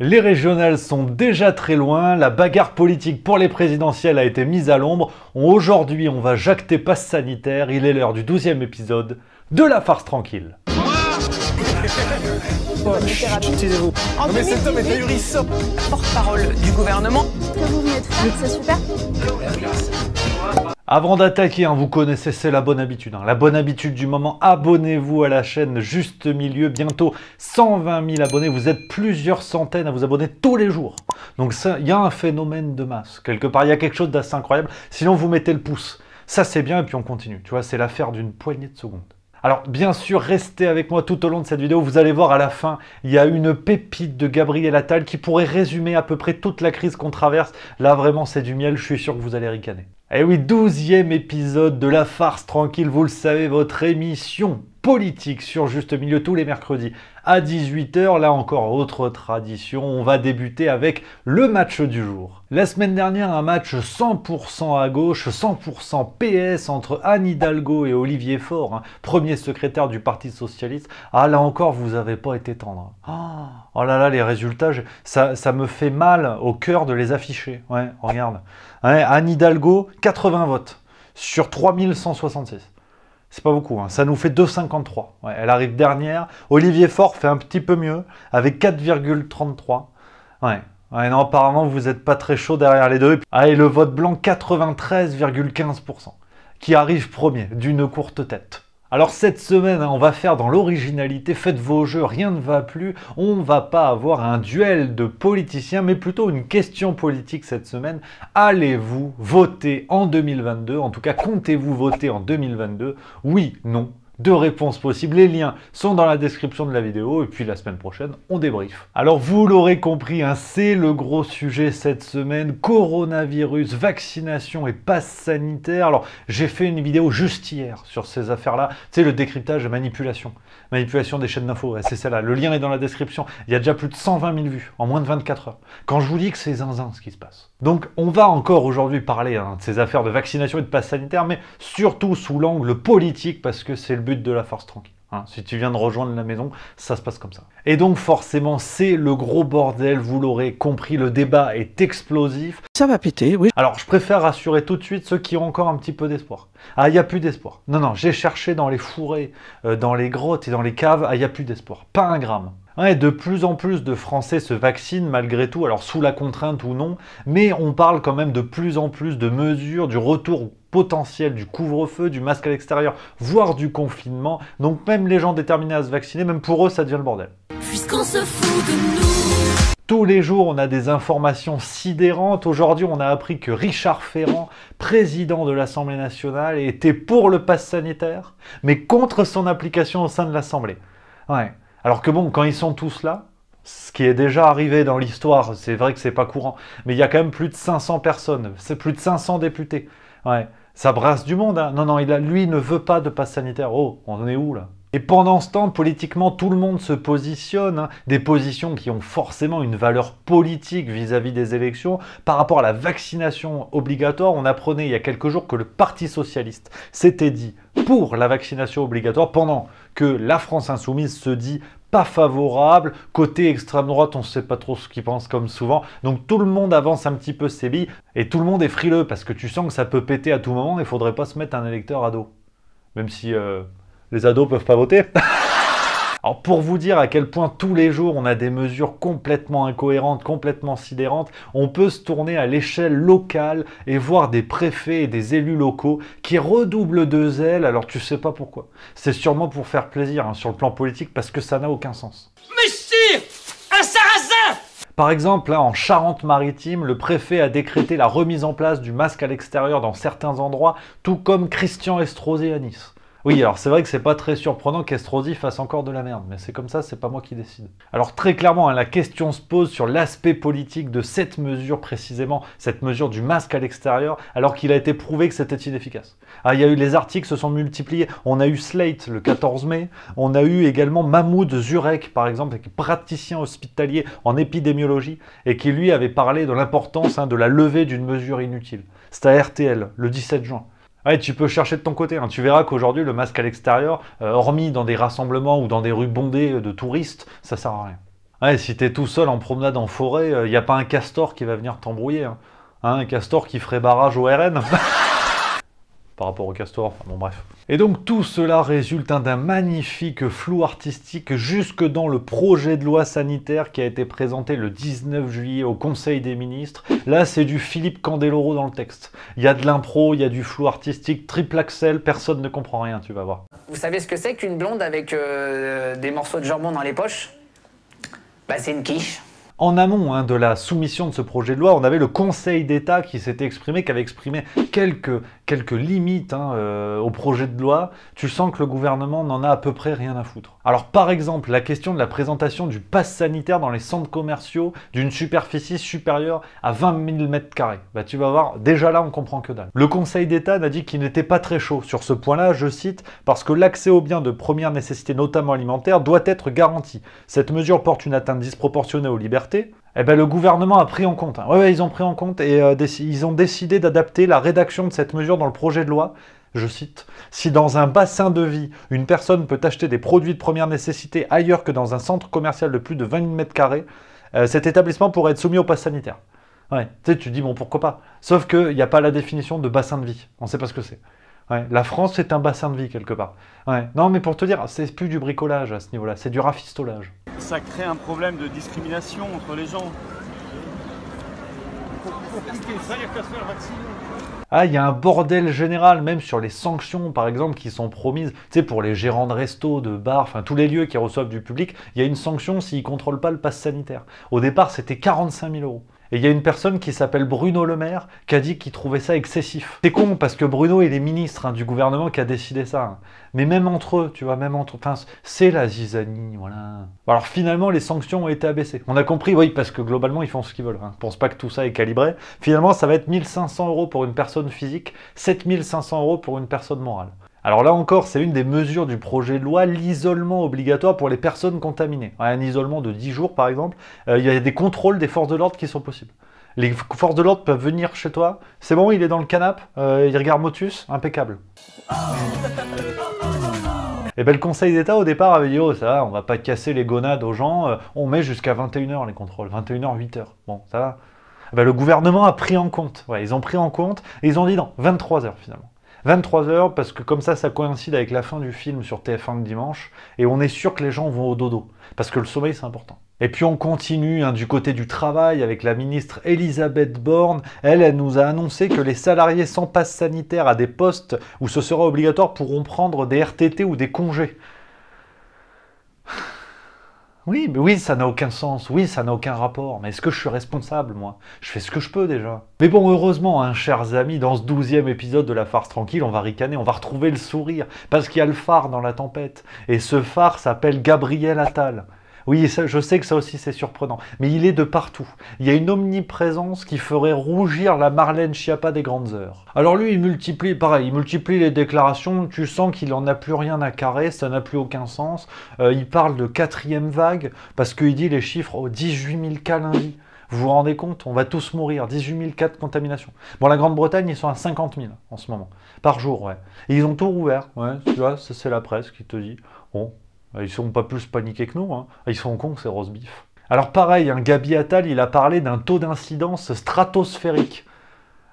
Les régionales sont déjà très loin, la bagarre politique pour les présidentielles a été mise à l'ombre. Aujourd'hui, on va jacter passe sanitaire, il est l'heure du 12 épisode de La Farce Tranquille. Oh, porte-parole du gouvernement. vous avant d'attaquer, hein, vous connaissez, c'est la bonne habitude. Hein. la bonne habitude du moment, abonnez-vous à la chaîne Juste Milieu. Bientôt 120 000 abonnés, vous êtes plusieurs centaines à vous abonner tous les jours. Donc il y a un phénomène de masse. Quelque part, il y a quelque chose d'assez incroyable. Sinon, vous mettez le pouce. Ça, c'est bien, et puis on continue. Tu vois, c'est l'affaire d'une poignée de secondes. Alors bien sûr, restez avec moi tout au long de cette vidéo. Vous allez voir à la fin, il y a une pépite de Gabriel Attal qui pourrait résumer à peu près toute la crise qu'on traverse. Là vraiment, c'est du miel, je suis sûr que vous allez ricaner. Eh oui, douzième épisode de La Farce Tranquille, vous le savez, votre émission politique sur Juste Milieu tous les mercredis à 18h. Là encore, autre tradition, on va débuter avec le match du jour. La semaine dernière, un match 100% à gauche, 100% PS entre Anne Hidalgo et Olivier Faure, hein, premier secrétaire du Parti Socialiste. Ah là encore, vous avez pas été tendre. Ah, oh, là là, les résultats, ça, me fait mal au cœur de les afficher. Ouais, regarde. Anne Hidalgo, 80 votes sur 3166. C'est pas beaucoup, hein. ça nous fait 2,53. elle arrive dernière. Olivier Faure fait un petit peu mieux, avec 4,33. Ouais. non, apparemment, vous n'êtes pas très chaud derrière les deux. Allez, ah, le vote blanc, 93,15%, qui arrive premier, d'une courte tête. Alors cette semaine, hein, on va faire dans l'originalité, faites vos jeux, rien ne va plus, on va pas avoir un duel de politiciens, mais plutôt une question politique cette semaine. Allez-vous voter en 2022 En tout cas, comptez-vous voter en 2022 Oui, non, deux réponses possibles, les liens sont dans la description de la vidéo et puis la semaine prochaine on débrief. Alors vous l'aurez compris, hein, c'est le gros sujet cette semaine, coronavirus, vaccination et passe sanitaire. Alors j'ai fait une vidéo juste hier sur ces affaires-là, c'est le décryptage et manipulation. Manipulation des chaînes d'infos, c'est celle-là, le lien est dans la description. Il y a déjà plus de 120 000 vues en moins de 24 heures. Quand je vous dis que c'est zinzin ce qui se passe. Donc on va encore aujourd'hui parler hein, de ces affaires de vaccination et de passe sanitaire, mais surtout sous l'angle politique, parce que c'est le but de la force tranquille. Hein. si tu viens de rejoindre la maison, ça se passe comme ça. Et donc forcément, c'est le gros bordel, vous l'aurez compris, le débat est explosif. Ça va péter, oui. Alors je préfère rassurer tout de suite ceux qui ont encore un petit peu d'espoir. Ah, il n'y a plus d'espoir. Non, non, j'ai cherché dans les fourrés, euh, dans les grottes et dans les caves, ah, il n'y a plus d'espoir. Pas un gramme. Ouais, hein, de plus en plus de Français se vaccinent malgré tout, alors sous la contrainte ou non, mais on parle quand même de plus en plus de mesures, du retour potentiel du couvre-feu, du masque à l'extérieur, voire du confinement. Donc même les gens déterminés à se vacciner, même pour eux, ça devient le bordel. Puisqu'on se fout de nous. Tous les jours, on a des informations sidérantes. Aujourd'hui, on a appris que Richard Ferrand, président de l'Assemblée nationale, était pour le pass sanitaire, mais contre son application au sein de l'Assemblée. Ouais. Alors que bon, quand ils sont tous là, ce qui est déjà arrivé dans l'histoire, c'est vrai que c'est pas courant, mais il y a quand même plus de 500 personnes, c'est plus de 500 députés. Ouais, ça brasse du monde. Hein. Non, non, il lui ne veut pas de passe sanitaire. Oh, on en est où là et pendant ce temps, politiquement, tout le monde se positionne, hein. des positions qui ont forcément une valeur politique vis-à-vis des élections. Par rapport à la vaccination obligatoire, on apprenait il y a quelques jours que le Parti socialiste s'était dit pour la vaccination obligatoire, pendant que la France insoumise se dit pas favorable. Côté extrême droite, on ne sait pas trop ce qu'ils pensent comme souvent. Donc tout le monde avance un petit peu ses billes et tout le monde est frileux parce que tu sens que ça peut péter à tout moment et faudrait pas se mettre un électeur à dos. Même si... Euh, les ados peuvent pas voter. Alors pour vous dire à quel point tous les jours on a des mesures complètement incohérentes, complètement sidérantes, on peut se tourner à l'échelle locale et voir des préfets et des élus locaux qui redoublent de zèle, alors tu sais pas pourquoi. C'est sûrement pour faire plaisir hein, sur le plan politique parce que ça n'a aucun sens. Monsieur Un sarrasin par exemple, en Charente-Maritime, le préfet a décrété la remise en place du masque à l'extérieur dans certains endroits, tout comme Christian Estrosé à Nice. Oui, alors c'est vrai que c'est pas très surprenant qu'Estrosi fasse encore de la merde, mais c'est comme ça, c'est pas moi qui décide. Alors très clairement, hein, la question se pose sur l'aspect politique de cette mesure précisément, cette mesure du masque à l'extérieur, alors qu'il a été prouvé que c'était inefficace. Ah, il y a eu les articles se sont multipliés. On a eu Slate le 14 mai, on a eu également Mahmoud Zurek par exemple, qui praticien hospitalier en épidémiologie et qui lui avait parlé de l'importance hein, de la levée d'une mesure inutile. C'était à RTL le 17 juin. Ouais, tu peux chercher de ton côté. Hein. Tu verras qu'aujourd'hui, le masque à l'extérieur, euh, hormis dans des rassemblements ou dans des rues bondées euh, de touristes, ça sert à rien. Ouais, si t'es tout seul en promenade en forêt, il euh, a pas un castor qui va venir t'embrouiller. Hein. Hein, un castor qui ferait barrage au RN par rapport au castor, enfin, bon bref. Et donc tout cela résulte hein, d'un magnifique flou artistique jusque dans le projet de loi sanitaire qui a été présenté le 19 juillet au Conseil des ministres. Là c'est du Philippe Candeloro dans le texte. Il y a de l'impro, il y a du flou artistique, triple axel, personne ne comprend rien, tu vas voir. Vous savez ce que c'est qu'une blonde avec euh, des morceaux de jambon dans les poches Bah c'est une quiche. En amont hein, de la soumission de ce projet de loi, on avait le Conseil d'État qui s'était exprimé, qui avait exprimé quelques, limites hein, euh, au projet de loi. Tu sens que le gouvernement n'en a à peu près rien à foutre. Alors par exemple, la question de la présentation du pass sanitaire dans les centres commerciaux d'une superficie supérieure à 20 000 m2. Bah tu vas voir, déjà là on comprend que dalle. Le Conseil d'État n'a dit qu'il n'était pas très chaud sur ce point-là, je cite, parce que l'accès aux biens de première nécessité, notamment alimentaire, doit être garanti. Cette mesure porte une atteinte disproportionnée aux libertés, eh ben, le gouvernement a pris en compte. Hein. Oui, ils ont pris en compte et euh, ils ont décidé d'adapter la rédaction de cette mesure dans le projet de loi. Je cite Si dans un bassin de vie, une personne peut acheter des produits de première nécessité ailleurs que dans un centre commercial de plus de 20 000 mètres carrés, euh, cet établissement pourrait être soumis au pass sanitaire. Ouais, tu dis bon, pourquoi pas Sauf qu'il n'y a pas la définition de bassin de vie. On ne sait pas ce que c'est. la France, c'est un bassin de vie quelque part. Non, mais pour te dire, c'est plus du bricolage à ce niveau-là, c'est du rafistolage. Ça crée un problème de discrimination entre les gens. Ah, il y a un bordel général, même sur les sanctions, par exemple, qui sont promises. Tu sais, pour les gérants de restos, de bars, enfin, tous les lieux qui reçoivent du public, il y a une sanction s'ils ne contrôlent pas le pass sanitaire. Au départ, c'était 45 000 euros. Et il y a une personne qui s'appelle Bruno Le Maire qui a dit qu'il trouvait ça excessif. C'est con parce que Bruno il est ministre hein, du gouvernement qui a décidé ça. Hein. Mais même entre eux, tu vois, même entre, enfin, c'est la zizanie, voilà. Alors finalement les sanctions ont été abaissées. On a compris, oui, parce que globalement ils font ce qu'ils veulent. Hein. ne pense pas que tout ça est calibré. Finalement ça va être 1500 euros pour une personne physique, 7500 euros pour une personne morale. Alors là encore, c'est une des mesures du projet de loi, l'isolement obligatoire pour les personnes contaminées. Un isolement de 10 jours par exemple, euh, il y a des contrôles des forces de l'ordre qui sont possibles. Les forces de l'ordre peuvent venir chez toi, c'est bon, il est dans le canapé, euh, il regarde Motus, impeccable. Et eh bien le Conseil d'État au départ avait dit oh ça va, on va pas casser les gonades aux gens, euh, on met jusqu'à 21h les contrôles, 21h, 8h. Bon, ça va. Eh ben, le gouvernement a pris en compte, ils ont pris en compte et ils ont dit non, 23h finalement. 23h, parce que comme ça, ça coïncide avec la fin du film sur TF1 le dimanche, et on est sûr que les gens vont au dodo, parce que le sommeil, c'est important. Et puis on continue hein, du côté du travail avec la ministre Elisabeth Borne. Elle, elle nous a annoncé que les salariés sans passe sanitaire à des postes où ce sera obligatoire pourront prendre des RTT ou des congés. Oui, mais oui, ça n'a aucun sens, oui, ça n'a aucun rapport, mais est-ce que je suis responsable, moi Je fais ce que je peux déjà. Mais bon, heureusement, hein, chers amis, dans ce douzième épisode de la farce tranquille, on va ricaner, on va retrouver le sourire, parce qu'il y a le phare dans la tempête, et ce phare s'appelle Gabriel Attal. Oui, je sais que ça aussi c'est surprenant, mais il est de partout. Il y a une omniprésence qui ferait rougir la Marlène Schiappa des grandes heures. Alors lui, il multiplie, pareil, il multiplie les déclarations, tu sens qu'il en a plus rien à carrer, ça n'a plus aucun sens. Euh, il parle de quatrième vague, parce qu'il dit les chiffres aux 18 000 cas lundi. Vous vous rendez compte On va tous mourir. 18 000 cas de contamination. Bon, la Grande-Bretagne, ils sont à 50 000 en ce moment. Par jour, ouais. Et ils ont tout rouvert. Ouais, tu vois, c'est la presse qui te dit. Bon, ah, ils sont pas plus paniqués que nous. Hein. Ah, ils sont cons, ces roast beef. Alors pareil, un hein, Gabi Attal, il a parlé d'un taux d'incidence stratosphérique.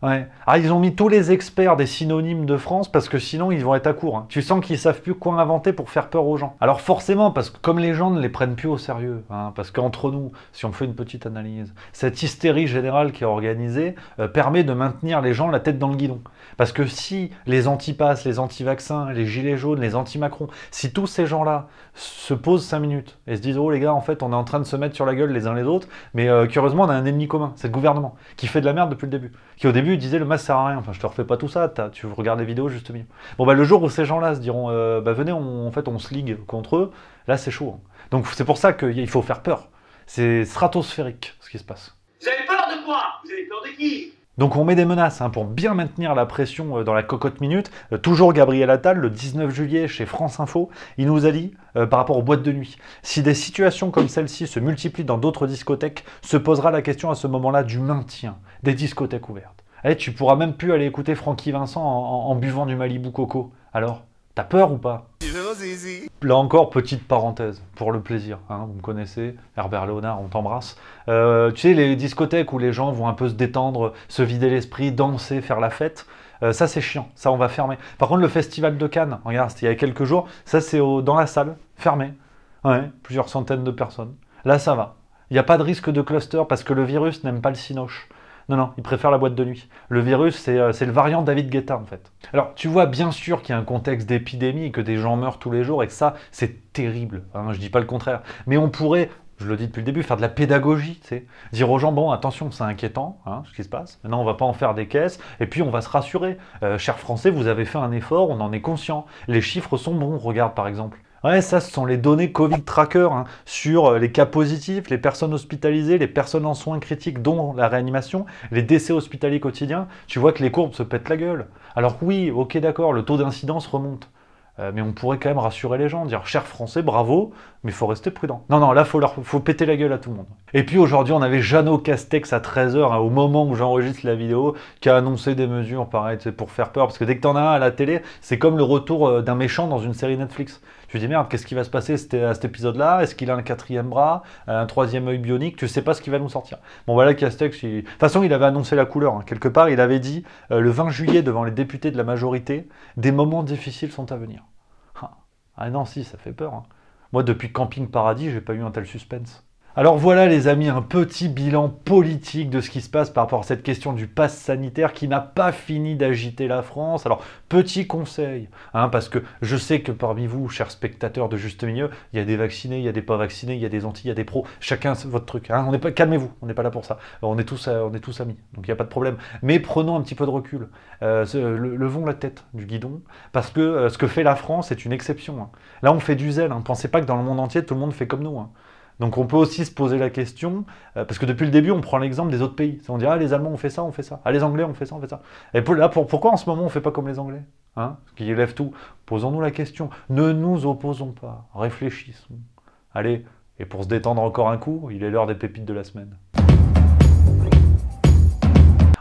Ah, ils ont mis tous les experts des synonymes de France parce que sinon ils vont être à court. Hein. Tu sens qu'ils savent plus quoi inventer pour faire peur aux gens. Alors forcément, parce que comme les gens ne les prennent plus au sérieux, hein, parce qu'entre nous, si on fait une petite analyse, cette hystérie générale qui est organisée euh, permet de maintenir les gens la tête dans le guidon. Parce que si les antipasses, les anti-vaccins, les gilets jaunes, les anti-Macron, si tous ces gens-là se posent 5 minutes et se disent oh les gars, en fait, on est en train de se mettre sur la gueule les uns les autres, mais euh, curieusement, on a un ennemi commun, c'est le gouvernement qui fait de la merde depuis le début, qui au début il disait le masque sert à rien. Enfin, je te refais pas tout ça. Tu regardes les vidéos juste mieux Bon, bah, le jour où ces gens-là se diront, euh, bah, venez, on, en fait, on se ligue contre eux, là, c'est chaud. Hein. Donc, c'est pour ça qu'il faut faire peur. C'est stratosphérique ce qui se passe. Vous avez peur de quoi Vous avez peur de qui donc on met des menaces hein, pour bien maintenir la pression euh, dans la cocotte minute. Euh, toujours Gabriel Attal, le 19 juillet chez France Info, il nous a dit par rapport aux boîtes de nuit, si des situations comme celle-ci se multiplient dans d'autres discothèques, se posera la question à ce moment-là du maintien des discothèques ouvertes. Eh, tu pourras même plus aller écouter Francky Vincent en, buvant du Malibu Coco. Alors, t'as peur ou pas Là encore, petite parenthèse, pour le plaisir. Hein, vous me connaissez, Herbert Léonard, on t'embrasse. Euh, tu sais, les discothèques où les gens vont un peu se détendre, se vider l'esprit, danser, faire la fête. Euh, ça c'est chiant, ça on va fermer. Par contre le festival de Cannes, regarde, il y a quelques jours, ça c'est dans la salle, fermé. Ouais, plusieurs centaines de personnes. Là ça va. Il n'y a pas de risque de cluster parce que le virus n'aime pas le cinoche. Non, non, il préfère la boîte de nuit. Le virus, euh, c'est le variant David Guetta, en fait. Alors, tu vois bien sûr qu'il y a un contexte d'épidémie et que des gens meurent tous les jours et que ça, c'est terrible. Je hein, je dis pas le contraire. Mais on pourrait je le dis depuis le début, faire de la pédagogie, tu sais. Dire aux gens, bon, attention, c'est inquiétant, hein, ce qui se passe. Maintenant, on va pas en faire des caisses, et puis on va se rassurer. Euh, chers Français, vous avez fait un effort, on en est conscient. Les chiffres sont bons, regarde par exemple. Ouais, ça, ce sont les données Covid Tracker hein, sur euh, les cas positifs, les personnes hospitalisées, les personnes en soins critiques, dont la réanimation, les décès hospitaliers quotidiens. Tu vois que les courbes se pètent la gueule. Alors oui, ok, d'accord, le taux d'incidence remonte. Euh, mais on pourrait quand même rassurer les gens, dire cher français, bravo, mais il faut rester prudent. Non, non, là, faut, faut péter la gueule à tout le monde. Et puis aujourd'hui, on avait Jeannot Castex à 13h, hein, au moment où j'enregistre la vidéo, qui a annoncé des mesures, pareil, pour faire peur. Parce que dès que t'en as un à la télé, c'est comme le retour euh, d'un méchant dans une série Netflix. Je dis merde, qu'est-ce qui va se passer à cet épisode-là Est-ce qu'il a un quatrième bras, un troisième œil bionique Tu sais pas ce qui va nous sortir. Bon voilà, Castex, de toute façon, il avait annoncé la couleur. Hein. Quelque part, il avait dit euh, le 20 juillet devant les députés de la majorité, des moments difficiles sont à venir. Ah, ah non, si, ça fait peur. Hein. Moi, depuis Camping Paradis, j'ai pas eu un tel suspense. Alors voilà les amis, un petit bilan politique de ce qui se passe par rapport à cette question du pass sanitaire qui n'a pas fini d'agiter la France. Alors petit conseil, hein, parce que je sais que parmi vous, chers spectateurs de Juste Milieu, il y a des vaccinés, il y a des pas vaccinés, il y a des anti, il y a des pros, chacun votre truc. Hein. calmez-vous, on n'est pas là pour ça. On est tous, euh, amis, donc il n'y a pas de problème. Mais prenons un petit peu de recul, euh, levons la tête du guidon, parce que euh, ce que fait la France est une exception. Hein. Là on fait du zèle, ne pensez pas que dans le monde entier tout le monde fait comme nous. Donc on peut aussi se poser la question, euh, parce que depuis le début, on prend l'exemple des autres pays. On dit, ah, les Allemands ont fait ça, on fait ça. Ah, les Anglais ont fait ça, on fait ça. Et là, pour, pourquoi en ce moment, on ne fait pas comme les Anglais hein Qui élève tout. Posons-nous la question. Ne nous opposons pas. Réfléchissons. Allez, et pour se détendre encore un coup, il est l'heure des pépites de la semaine.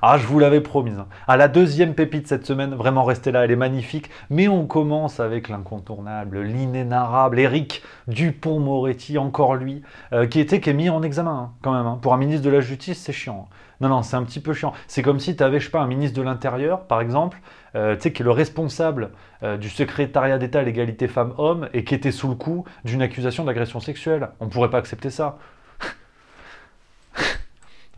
Ah, je vous l'avais promise. À hein. ah, la deuxième pépite cette semaine, vraiment restez là, elle est magnifique. Mais on commence avec l'incontournable, l'inénarrable Eric Dupont-Moretti, encore lui, euh, qui était est mis en examen hein, quand même. Hein. Pour un ministre de la Justice, c'est chiant. Non, non, c'est un petit peu chiant. C'est comme si tu avais, je pas, un ministre de l'Intérieur, par exemple, euh, tu sais, qui est le responsable euh, du secrétariat d'État à l'égalité femmes-hommes et qui était sous le coup d'une accusation d'agression sexuelle. On ne pourrait pas accepter ça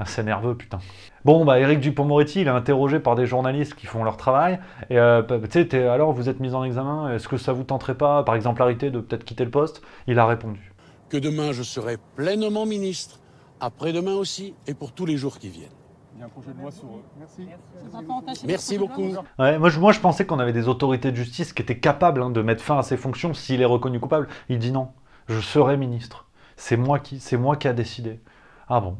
c'est nerveux, putain. Bon, bah, eric Dupont-Moretti, il est interrogé par des journalistes qui font leur travail. Et euh, bah, tu sais, alors, vous êtes mis en examen, est-ce que ça vous tenterait pas, par exemplarité, de peut-être quitter le poste Il a répondu. Que demain, je serai pleinement ministre, après-demain aussi, et pour tous les jours qui viennent. Il y a un projet de loi sur euh, Merci. Merci, beaucoup. moi, je, moi, je pensais qu'on avait des autorités de justice qui étaient capables hein, de mettre fin à ses fonctions s'il est reconnu coupable. Il dit non, je serai ministre. C'est moi qui, c'est moi qui a décidé. Ah bon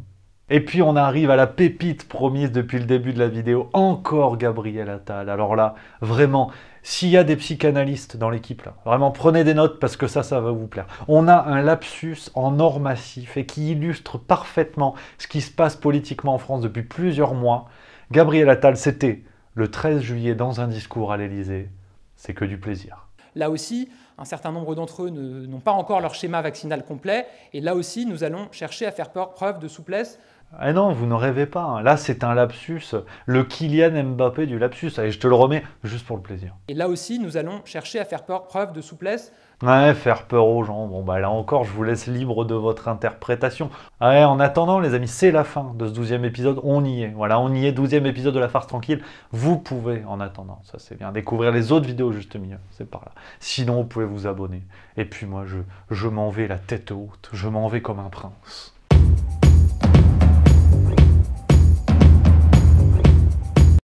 et puis on arrive à la pépite promise depuis le début de la vidéo, encore Gabriel Attal. Alors là, vraiment, s'il y a des psychanalystes dans l'équipe, là, vraiment prenez des notes parce que ça, ça va vous plaire. On a un lapsus en or massif et qui illustre parfaitement ce qui se passe politiquement en France depuis plusieurs mois. Gabriel Attal, c'était le 13 juillet dans un discours à l'Elysée. C'est que du plaisir. Là aussi, un certain nombre d'entre eux n'ont pas encore leur schéma vaccinal complet. Et là aussi, nous allons chercher à faire preuve de souplesse eh non, vous ne rêvez pas. Hein. Là, c'est un lapsus, le Kylian Mbappé du lapsus. Allez, je te le remets juste pour le plaisir. Et là aussi, nous allons chercher à faire peur, preuve de souplesse. Ouais, faire peur aux gens. Bon, bah là encore, je vous laisse libre de votre interprétation. Ouais, en attendant, les amis, c'est la fin de ce douzième épisode. On y est. Voilà, on y est. Douzième épisode de La Farce Tranquille. Vous pouvez, en attendant, ça c'est bien, découvrir les autres vidéos juste mieux. C'est par là. Sinon, vous pouvez vous abonner. Et puis moi, je, je m'en vais la tête haute. Je m'en vais comme un prince.